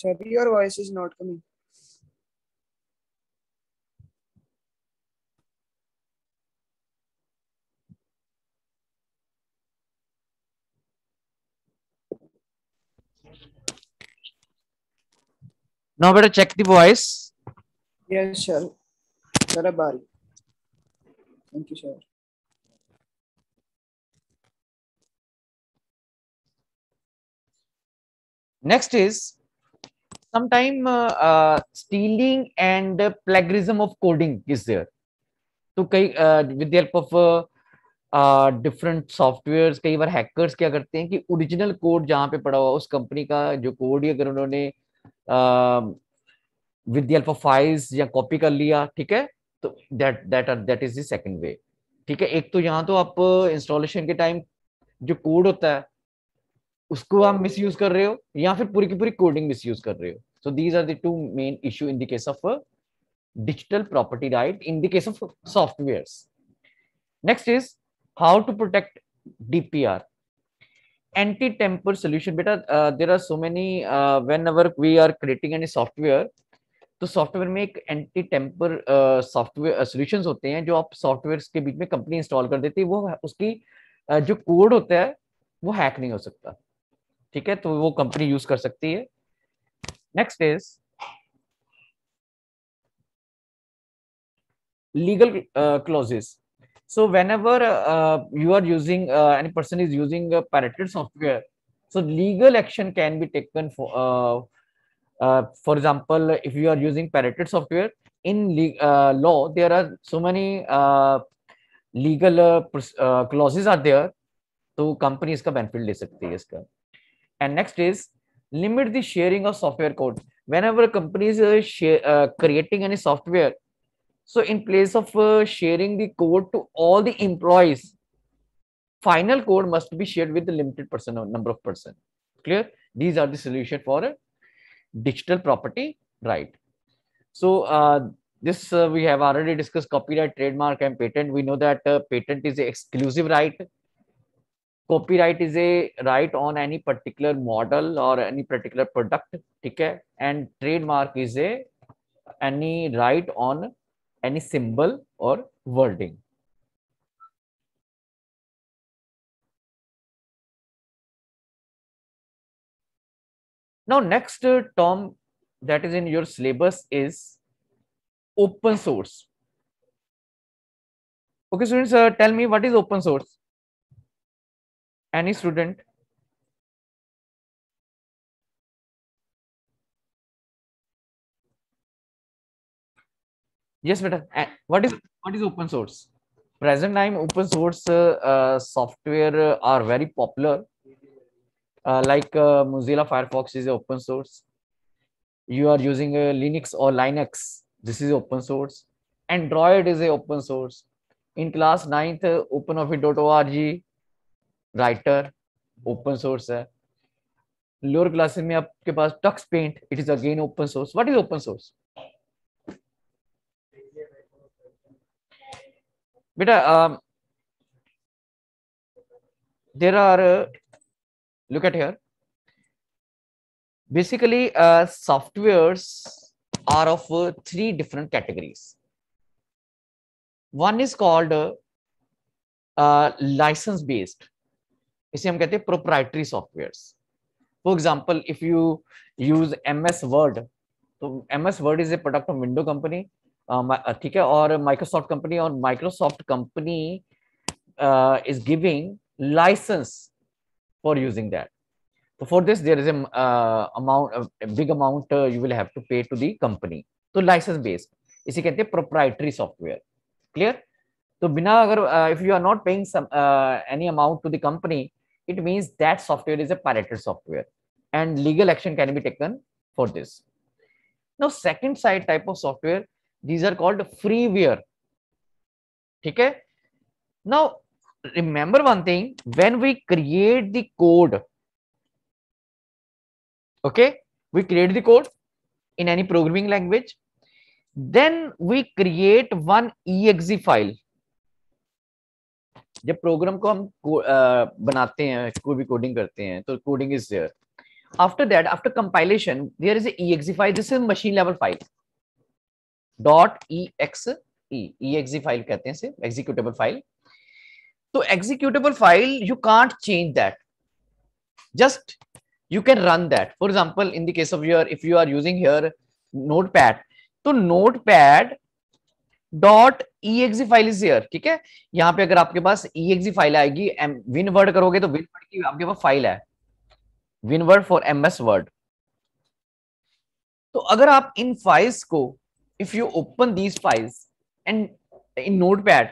Sorry, your voice is not coming. Now better check the voice. Yes, sir. Sir, Abari. Thank you, sir. Next is sometime uh, uh, stealing and uh, plagiarism of coding is there तो कई with the help of different software कई बार hackers क्या करते हैं कि original code जहाँ पे पड़ा हुआ उस कंपनी का जो कोड अगर उन्होंने विद हेल्प ऑफ फाइल्स या कॉपी कर लिया ठीक है तो that that are that is the second way ठीक है एक तो यहाँ तो आप इंस्टॉलेशन uh, के टाइम जो कोड होता है उसको आप मिस हाँ। यूज कर रहे हो या फिर पूरी की पूरी कोडिंग मिस यूज कर रहे हो so these are two main issue in the case of digital property right in the case of software next is how to protect DPR anti tamper solution बेटा there are so many when our we are creating any software तो software में एक anti temper software solution होते हैं जो आप software के बीच में कंपनी इंस्टॉल कर देती है वो उसकी uh, जो कोड होता है वो हैक नहीं हो सकता ठीक है तो वो कंपनी यूज कर सकती है next is legal clauses so whenever you are using any person is using pirated software so legal action can be taken for example if you are using pirated software in law there are so many legal clauses are there तो company इसका benefit ले सकती है इसका And next is limit the sharing of software code. Whenever companies are uh, share, uh, creating any software, so in place of uh, sharing the code to all the employees, final code must be shared with the limited person or number of person. Clear? These are the solution for a digital property right. So uh, this uh, we have already discussed copyright, trademark and patent. We know that uh, patent is exclusive right copyright is a right on any particular model or any particular product okay and trademark is a any right on any symbol or wording now next uh, term that is in your syllabus is open source okay students uh, tell me what is open source any student yes but what is what is open source present time open source uh, uh, software uh, are very popular uh, like uh, mozilla firefox is open source you are using uh, linux or linux this is open source android is a open source in class 9th uh, openofi.org Writer, open source. Lower lower classes में आपके पास Tux Paint it is again open source what is open there are look at here basically uh, softwares are of uh, three different categories one is called uh, license based इसे हम कहते हैं proprietary software for example if you use M S Word तो M S Word is a product of window company ठीक है और Microsoft company और Microsoft company is giving license for using that तो for this there is amount big amount you will have to pay to the company तो license based इसे कहते हैं proprietary software clear तो बिना अगर if you are not paying some any amount to the company it means that software is a pirated software and legal action can be taken for this. Now, second side type of software, these are called freeware. Okay. Now, remember one thing, when we create the code, okay, we create the code in any programming language, then we create one exe file जब program को हम बनाते हैं कोई भी coding करते हैं तो coding is there after that after compilation there is exe file this is machine level file dot E X E exe file कहते हैं एग्जीक्यूटेबल फाइल तो executable file you can't change that just you can run that for example in the case of your if you are using your notepad तो notepad dot E file is here ठीक है यहां पे अगर आपके पास E file आएगी M WinWord करोगे तो विन वर्ड की आपके पास फाइल है WinWord for M S Word तो अगर आप इन फाइल्स को if you open these files and in notepad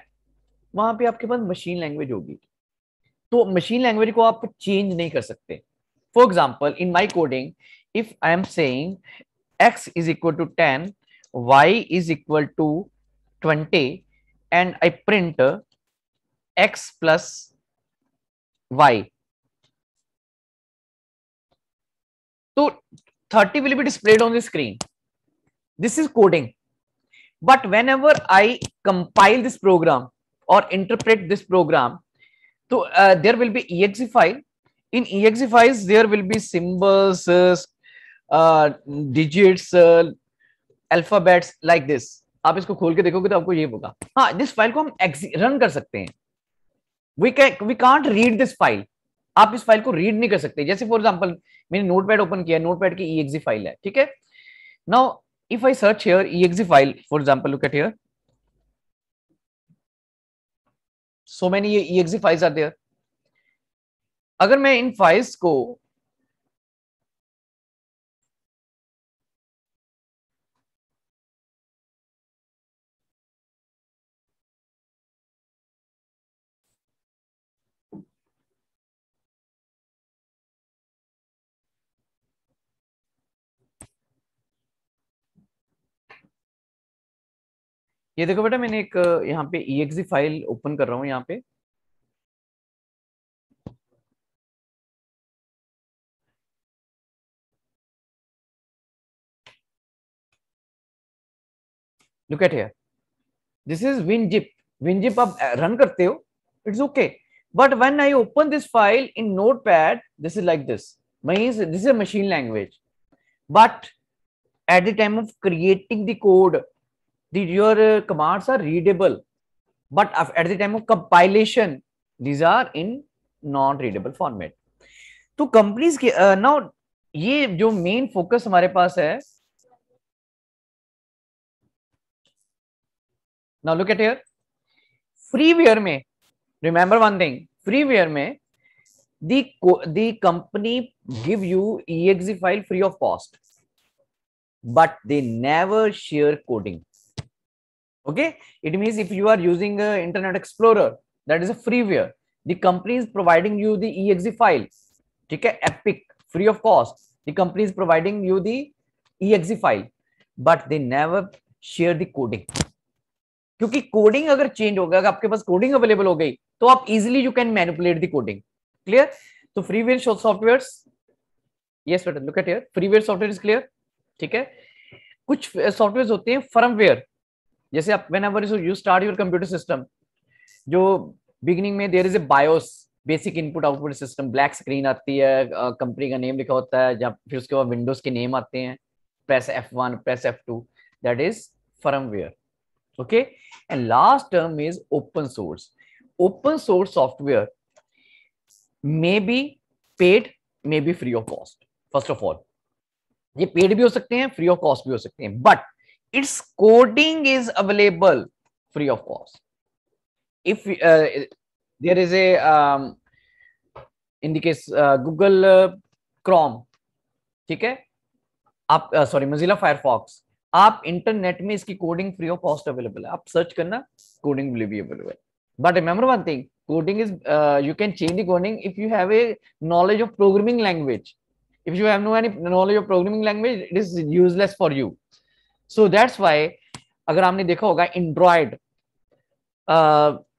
वहां पे आपके पास मशीन लैंग्वेज होगी तो मशीन लैंग्वेज को आप चेंज नहीं कर सकते for example in my coding if I am X is equal to ten Y is equal to 20 and I print x plus y. So 30 will be displayed on the screen. This is coding. But whenever I compile this program or interpret this program, so uh, there will be exe file. In exe files, there will be symbols, uh, digits, uh, alphabets like this. आप इसको खोल के देखोगे तो आपको ये होगा हाँ दिस फाइल को हम रन कर सकते हैं we can we can't read this file आप इस फाइल को रीड नहीं कर सकते जैसे फॉर एग्जाम्पल मैंने नोट पैड ओपन किया नोट पैड की ई फाइल है ठीक है now if I search here E file for example look at here so many ये ई फाइल्स आते हैं अगर मैं इन फाइल्स को ये देखो बेटा मैंने एक यहाँ पे ई फाइल ओपन कर रहा हूँ यहाँ पे look at this is WinZip WinZip आप रन uh, करते हो it's okay but when I open this file in notepad this is like this means this is machine language but at the time of creating the code the your commands are readable but at the time of compilation these are in non readable format तो companies के now ये जो main focus हमारे पास है now look at here freeware में remember one thing freeware में the the company give you exe file free of cost but they never share coding okay it means if you are using uh, internet explorer that is a freeware the company is providing you the exe files theek hai epic free of cost the company is providing you the exe file but they never share the coding kyunki coding agar change ho gaya agar aapke paas coding available ho gayi to aap easily you can manipulate the coding clear so freeware show softwares yes but look at here freeware software is clear theek hai kuch uh, softwares hote hain firmware जैसे आप whenever you start your computer system जो beginning में there is a BIOS basic input output system black screen आती है company का name लिखा होता है जब फिर उसके बाद विंडोज के नेम आते हैं press F one press F two that is firmware okay and last term is open source open source software may be paid may be free of cost first of all ये paid भी हो सकते हैं free of cost भी हो सकते हैं but it's coding is available free of cost if there is a in um, Google Chrome uh, uh, ठीक है आप सॉरी मजिला फायरफॉक्स आप इंटरनेट में इसकी coding free of cost available है आप सर्च करना coding will be available but remember one thing coding is you can change the coding if you have a knowledge of programming language if you have no any knowledge of programming language it is useless for you so that's why अगर आपने देखा होगा Android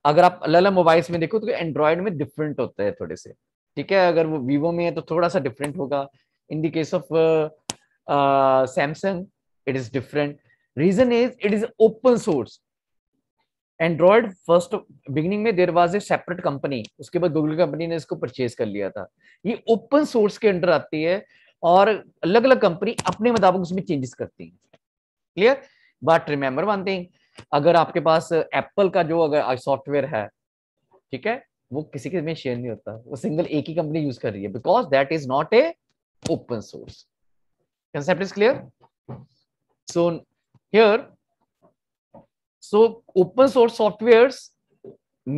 अगर आप अलग अलग mobiles में देखो तो एंड्रॉयड में डिफरेंट होता है थोड़े से ठीक है अगर वो वीवो में है तो थोड़ा सा डिफरेंट होगा in the case of Samsung it is different reason is it is open source Android first beginning में there was a separate company उसके बाद गूगल कंपनी ने इसको परचेज कर लिया था ये ओपन सोर्स के अंडर आती है और अलग अलग कंपनी अपने मुताबिक उसमें चेंजेस करती है clear but remember one thing अगर आपके पास एप्पल का जो अगर सॉफ्टवेयर है ठीक है वो किसी के में शेयर नहीं होता वो सिंगल एक ही कंपनी यूज कर रही है because that is not a open source concept is clear so here so open source software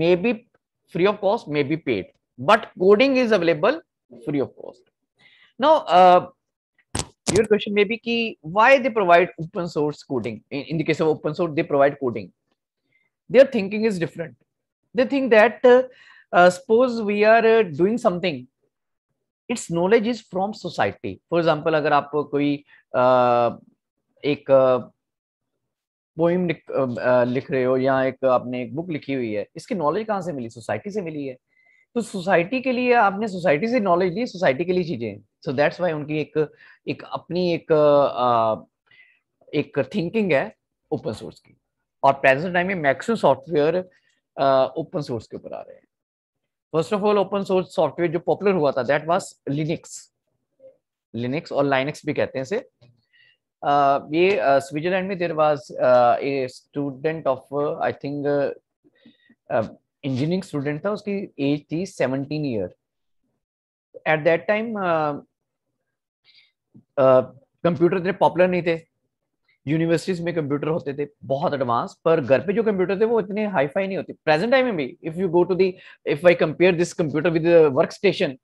may be free of cost may be paid but coding is available free of cost now your question may be ki, why they provide open source coding in, in the case of open source they provide coding their thinking is different they think that uh, uh, suppose we are uh, doing something its knowledge is from society for example agar aap koi uh, ek uh, poem लिख रहे हो या एक आपने एक book लिखी हुई है इसकी नॉलेज कहाँ से मिली सोसाइटी से मिली है तो सोसाइटी के लिए आपने सोसाइटी से नॉलेज ली सोसाइटी के लिए चीजें सो दैट्स वाई उनकी एक एक अपनी एक एक थिंकिंग है ओपन सोर्स की और प्रेजेंट टाइम में मैक्सिमम सॉफ्टवेयर ओपन सोर्स के ऊपर आ रहे हैं first of all open source software जो पॉपुलर हुआ था दैट वाज लिनिक्स लिनिक्स और लाइनक्स भी कहते हैं इसे uh, ये स्विट्जरलैंड uh, में there was a student of I think engineering student था उसकी एज थी seventeen year at that time computer इतने पॉपुलर नहीं थे यूनिवर्सिटीज में कंप्यूटर होते थे बहुत एडवांस पर घर पे जो कंप्यूटर थे वो इतने हाईफाई नहीं होते प्रेजेंट टाइम में भी if you go to the if I compare this computer with work station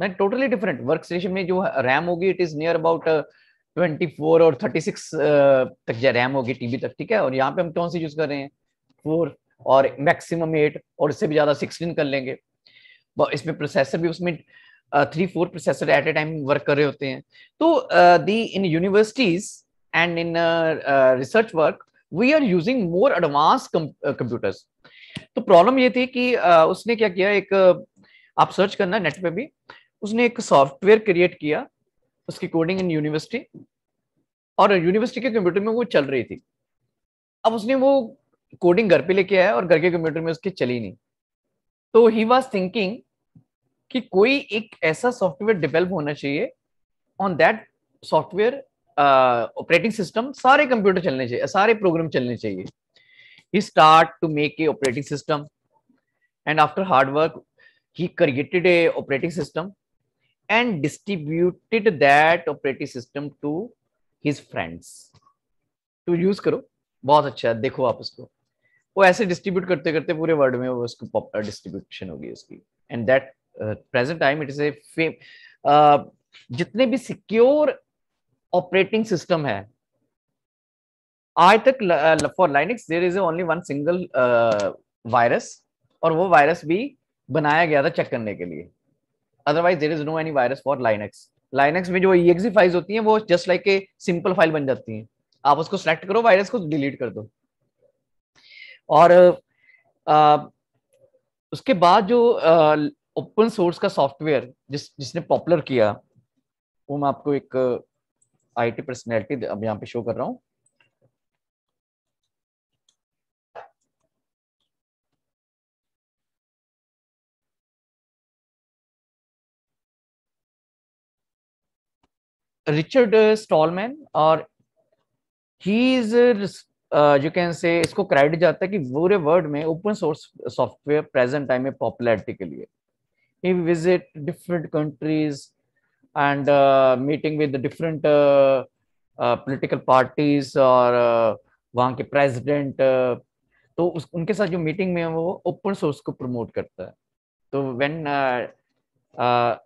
ना टोटली डिफरेंट वर्क स्टेशन में जो रैम होगी इट इज नियर अबाउट 24 और थर्टी 36 तक जो रैम होगी टीबी तक ठीक है और यहाँ पे हम कौन सी यूज कर रहे हैं फोर और मैक्सिमम एट और इससे भी ज्यादा सिक्सटीन कर लेंगे इसमें प्रोसेसर भी उसमें three four processor at a time work कर रहे होते हैं तो the in universities and in research work we are using more advance computers तो प्रॉब्लम ये थी कि uh, उसने क्या किया एक आप सर्च करना नेट पे भी उसने एक सॉफ्टवेयर क्रिएट किया उसकी कोडिंग इन यूनिवर्सिटी और यूनिवर्सिटी के कंप्यूटर में वो चल रही थी अब उसने वो कोडिंग घर पे लेके आया और घर के कंप्यूटर में उसकी चली नहीं तो ही वॉज थिंकिंग कि कोई एक ऐसा सॉफ्टवेयर डेवलप होना चाहिए on that software operating system सारे कंप्यूटर चलने चाहिए सारे प्रोग्राम चलने चाहिए he start to make a operating system and after hard work he created a operating system and distributed that operating system to his friends to तो करो बहुत अच्छा है देखो आप उसको वो ऐसे डिस्ट्रीब्यूट करते करते पूरे वर्ल्ड में वो उसको डिस्ट्रीब्यूशन uh, होगी उसकी and that present time it is a fame जितने भी सिक्योर ऑपरेटिंग सिस्टम है आज तक for Linux there is only one single virus और वो वायरस भी बनाया गया था चेक करने के लिए otherwise there is no any virus for Linux Linux में जो ईएक्सी फाइल्स होती हैं वो just like a simple file बन जाती हैं आप उसको सेलेक्ट करो वायरस को डिलीट कर दो और आ, uh, उसके बाद जो uh, ओपन सोर्स का सॉफ्टवेयर जिस जिसने पॉपुलर किया वो मैं आपको एक आईटी uh, पर्सनैलिटी अब यहाँ पे शो कर रहा हूँ रिचर्ड स्टॉलमैन और ही इज यू कैन से इसको क्रेडिट जाता है कि पूरे वर्ल्ड में open source software present time में पॉपुलैरिटी के लिए he visit different countries and uh, meeting with the different uh, uh, political parties और uh, वहाँ के president uh, तो उस उनके साथ जो मीटिंग में वो ओपन सोर्स को प्रमोट करता है तो वेन uh,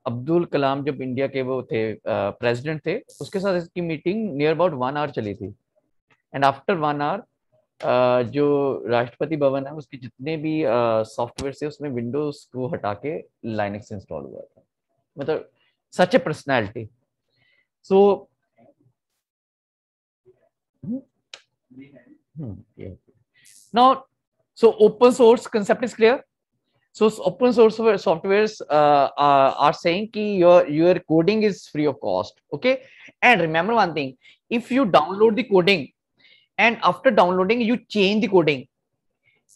अब्दुल कलाम जब इंडिया के वो थे प्रेसिडेंट थे उसके साथ इसकी meeting near about one hour चली थी एंड आफ्टर वन आवर जो राष्ट्रपति भवन है उसके जितने भी सॉफ्टवेयर से उसमें विंडोज को हटा के लाइनक्स इंस्टॉल हुआ था मतलब such a personality so now so open source concept is clear so open source software are saying your your coding is free of cost okay and remember one thing if you download the coding and after downloading you change the coding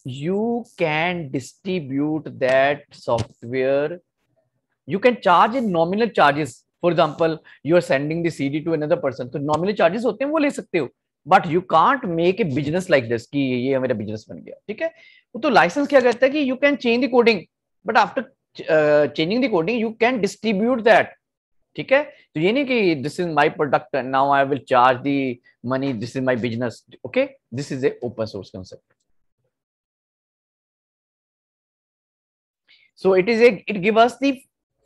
you can distribute that software you can charge in nominal charges for example you are sending the cd to another person so nominal charges hote hain wo le sakte ho but you can't make a business like this ki ye ये business ban gaya theek hai wo to license kya kehta hai ki you can change the coding but after uh, changing the coding you can distribute that ठीक है तो ये नहीं कि this is my product now I will charge the money this is my business okay this is a open source concept so it is a it give us the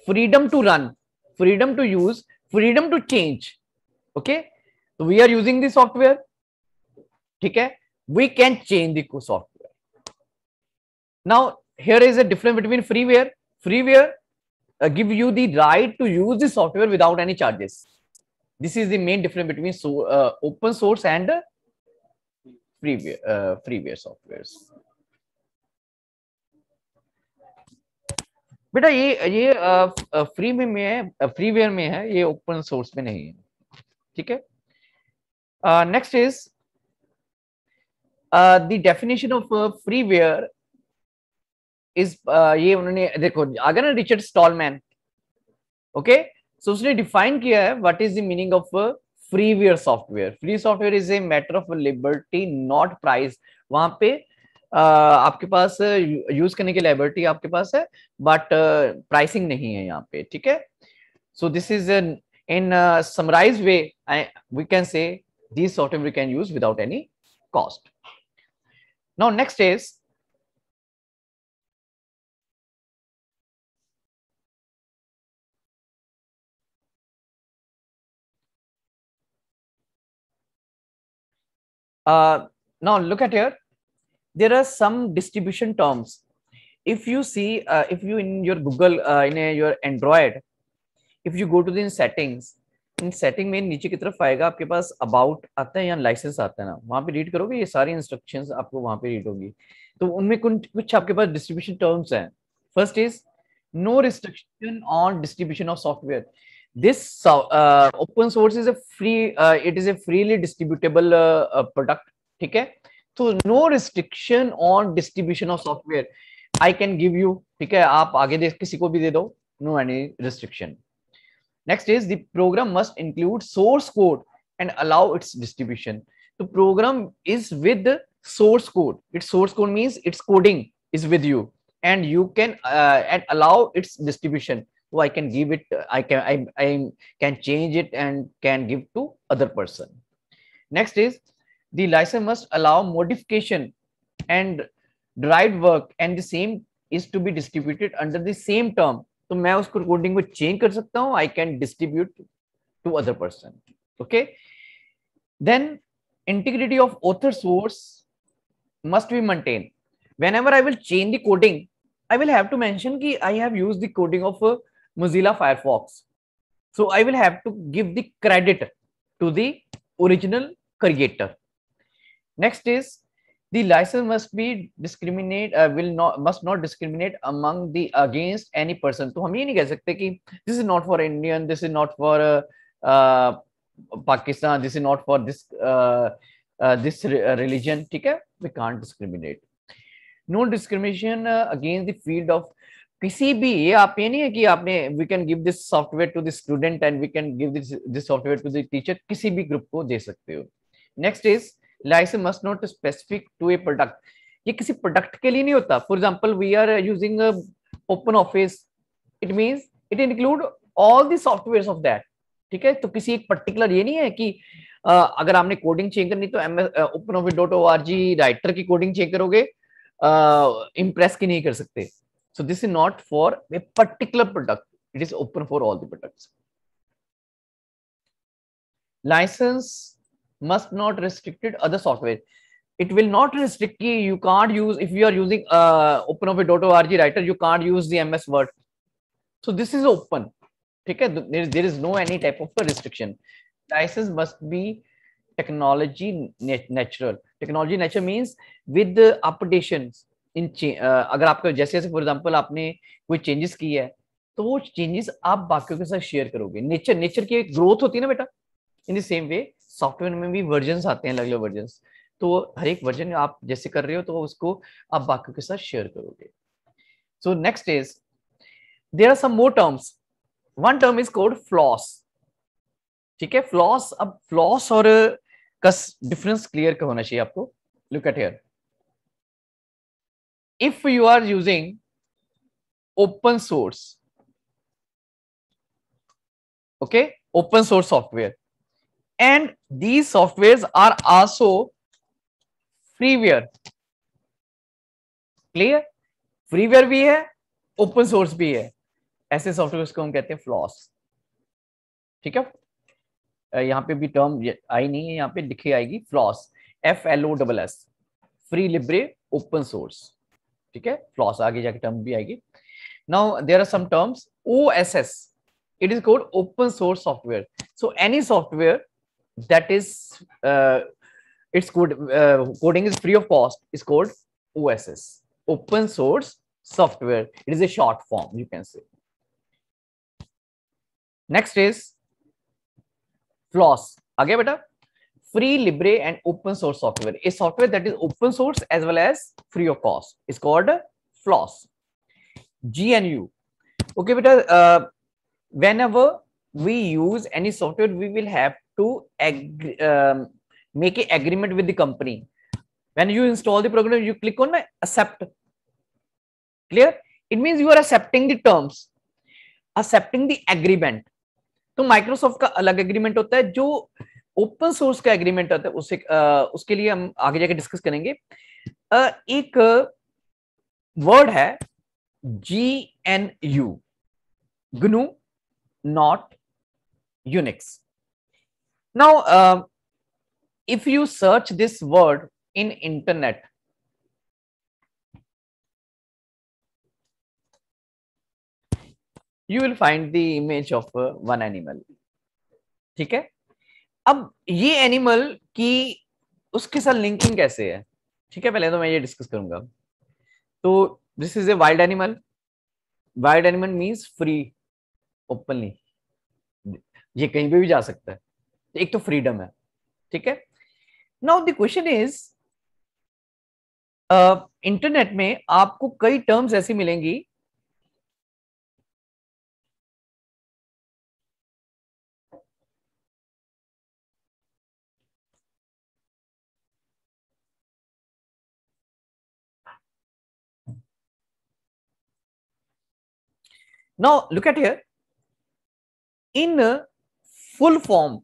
freedom to run freedom to use freedom to change okay तो we are using the software ठीक है we can change software now here is a difference between freeware freeware uh, give you the right to use the software without any charges this is the main difference between so uh, open source and uh, freeware uh, freeware softwares बेटा ये ये free में में है freeware में है ये open source में नहीं है ठीक है next is the definition of freeware इस ये उन्होंने देखो आ गया ना रिचर्ड स्टॉलमैन ओके सो उसने डिफाइन किया है what is the meaning of freeware software free software is a matter of liberty not price वहां पे Uh, आपके पास यूज करने की लिबर्टी आपके पास है बट प्राइसिंग नहीं है यहाँ पे ठीक है so this is in summarize way we can say this software we can use without any cost now next is Uh, now look at here. There are some distribution terms. If you see, uh, if you in your Google, uh, in a, your Android, if you go to the settings, इन setting में नीचे की तरफ आएगा आपके पास about आता है या लाइसेंस आता है ना वहां पे रीड करोगे ये सारी इंस्ट्रक्शंस आपको वहां पे रीड होगी तो उनमें कुछ आपके पास डिस्ट्रीब्यूशन टर्म्स हैं first is no restriction on distribution of software This uh, open source is a free, uh, it is a freely distributable uh, uh, product. Okay. So no restriction on distribution of software. I can give you, okay, आप आगे देख किसी को भी दे दो, no any restriction. Next is the program must include source code and allow its distribution. The program is with the source code. Its source code means its coding is with you and you can uh, and allow its distribution so i can give it i can i, I can change it and can give to other person next is the license must allow modification and derived work and the same is to be distributed under the same term So मैं उसको recording में change कर सकता हूं I can distribute to other person okay then integrity of must be maintained whenever i will change the coding i will have to mention ki i have used the coding of Mozilla Firefox. So I will have to give the credit to the original creator. Next is the license must be discriminate uh, will not must not discriminate among the against any person. So we ये नहीं कह this is not for Indian, this is not for uh, uh, Pakistan, this is not for this uh, uh, this uh, religion. Okay, We can't discriminate. No discrimination uh, against the field of किसी भी ये आप ये नहीं है कि आपने we can give this software to the student and we can give this this software to the teacher किसी भी ग्रुप को दे सकते हो next is license must not specific to a product ये किसी प्रोडक्ट के लिए नहीं होता for example we are using open office it means it include all the software of that ठीक है तो किसी एक पर्टिकुलर ये नहीं है कि आ, अगर आपने कोडिंग चेंज करनी तो M S open office dot O R G writer की कोडिंग चेंज करोगे इम्प्रेस की नहीं कर सकते So this is not for a particular product. It is open for all the products. License must not restricted other software. It will not restrict you. You can't use, if you are using uh, openofit.org writer, you can't use the MS Word. So this is open. Okay? there is no any type of restriction. License must be technology nat natural. Technology nature means with the updations, इन अगर आपको जैसे जैसे for example आपने कोई changes की है तो वो चेंजेस आप बाकियों के साथ शेयर करोगे नेचर नेचर की एक ग्रोथ होती है ना बेटा in the same way software में भी वर्जन आते हैं अलग अलग वर्जन तो हर एक वर्जन आप जैसे कर रहे हो तो उसको आप बाकियों के साथ शेयर करोगे so next is there are some more terms one term is called floss ठीक है फ्लॉस अब फ्लॉस और कस डिफरेंस क्लियर का होना चाहिए आपको look at here if you are using open source okay open source software and these softwares are also freeware clear freeware bhi hai open source bhi hai ऐसे software को हम कहते हैं फ्लॉस ठीक है यहां पे भी टर्म आई नहीं है यहां पे लिखी आएगी floss F L O double S free libre open source ठीक है फ्लॉस आगे जाके टर्म भी आएगी now there are some O S S it is called open source software so any software that is its coding is free of cost is called O S S open source software it is a short form you can say next is floss आगे बेटा free, libre, and open source software. A software that is open source as well as free of cost. It's called FLOSS. GNU. Okay, because uh, whenever we use any software, we will have to um, make an agreement with the company. When you install the program, you click on accept. Clear? It means you are accepting the terms, accepting the agreement. तो Microsoft का अलग agreement होता है जो open source का agreement होता है उसे आ, उसके लिए हम आगे जाके डिस्कस करेंगे आ, एक वर्ड है G N U GNU not Unix now if you search this word in internet you will find the image of uh, one animal theek hai अब ये एनिमल की उसके साथ लिंकिंग कैसे है ठीक है पहले तो मैं ये डिस्कस करूंगा तो this is a wild animal wild animal means free openly ये कहीं पे भी जा सकता है एक तो फ्रीडम है ठीक है now the question is internet में आपको कई टर्म्स ऐसी मिलेंगी Now look at here. In uh, full form,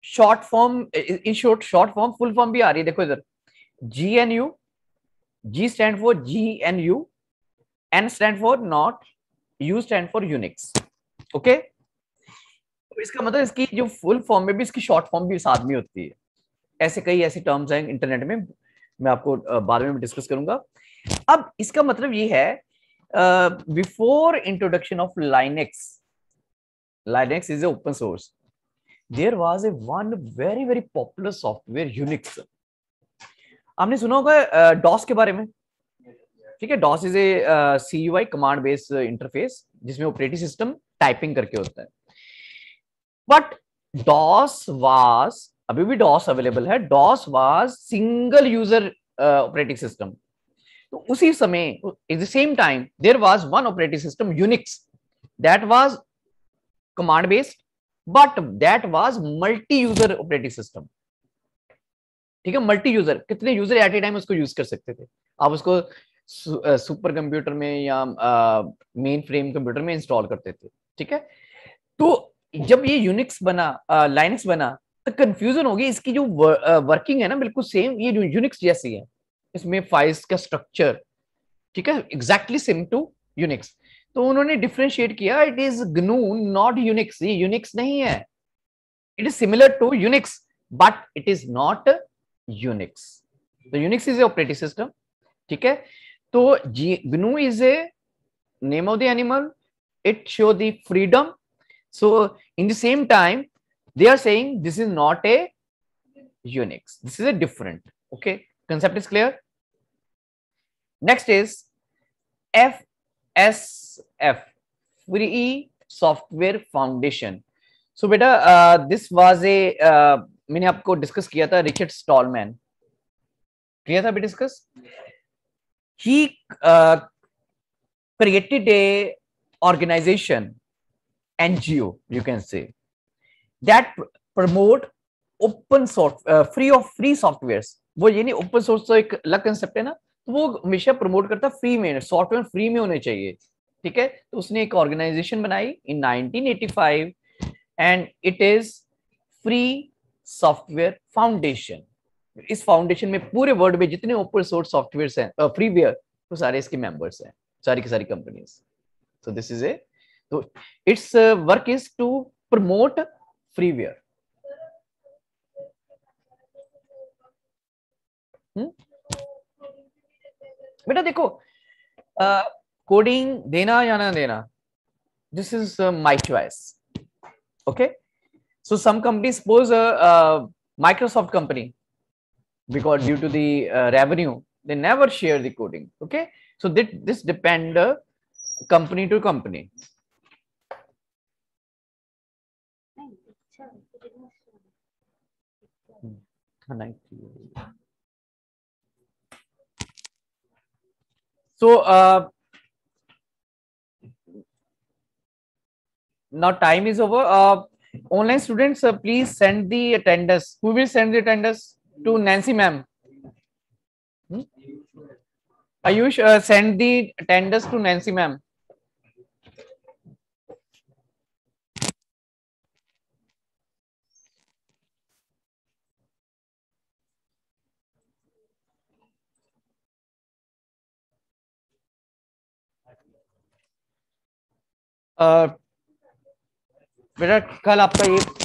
short form, in short, short form, full form भी आ रही है देखो इधर G N U G stand for G N U N stand for not U stand for Unix okay तो इसका मतलब इसकी जो फुल फॉर्म में भी इसकी शॉर्ट फॉर्म भी साथ में होती है ऐसे कई ऐसे टर्म्स हैं इंटरनेट में मैं आपको बाद में डिस्कस करूंगा अब इसका मतलब ये है uh, before introduction of Linux, Linux is open source. There was a one very very popular software Unix. आपने सुना होगा डॉस uh, के बारे में ठीक है DOS is a C U I command base interface जिसमें ऑपरेटिंग सिस्टम टाइपिंग करके होता है बट डॉस वास अभी भी डॉस अवेलेबल है DOS was single user operating system तो उसी समय at the same time there was one operating system Unix that was command based but that was multi user operating system ठीक है multi user कितने user at a time उसको use कर सकते थे आप उसको सुपर कंप्यूटर में या मेन फ्रेम कंप्यूटर में इंस्टॉल करते थे ठीक है तो जब ये यूनिक्स बना लाइनक्स बना तो कंफ्यूजन होगी इसकी जो वर्किंग है ना बिल्कुल सेम ये यूनिक्स जैसी है इसमें फाइल्स का स्ट्रक्चर ठीक है एग्जैक्टली सेम टू यूनिक्स तो उन्होंने डिफ्रेंशिएट किया it is GNU not Unix ये यूनिक्स नहीं है it is similar to Unix but it is not Unix तो Unix is a operating system ठीक है तो GNU is a name of the animal it show the freedom so in the same time they are saying this is not a Unix this is a different okay concept is clear next is F S F free software foundation so बेटा this was a मैंने आपको discuss किया था Richard Stallman किया था discuss he created a organization NGO you can say that promote open soft free of free software वो ये नहीं ओपन सोर्स तो एक अलग कंसेप्ट है ना तो वो हमेशा प्रमोट करता फ्री में सॉफ्टवेयर फ्री में होने चाहिए ठीक है तो उसने एक ऑर्गेनाइजेशन बनाई in 1985 and it is free software foundation इस फाउंडेशन में पूरे वर्ल्ड में जितने ओपन सोर्स सॉफ्टवेयर हैं फ्रीवेयर वो सारे इसके मेंबर्स हैं सारी की सारी companies so this is a तो its work is to promote freeware hmm बेटा देखो कोडिंग uh, देना या ना देना this is uh, my choice okay so some companies suppose a, uh, uh, microsoft company because due to the revenue they never share the coding okay so this depends company to company hmm. So uh, now time is over. Uh, online students, uh, please send the attendance. Who will send the attendance to Nancy ma'am? Hmm? Ayush, uh, send the attendance to Nancy ma'am. बेटा कल आपका ये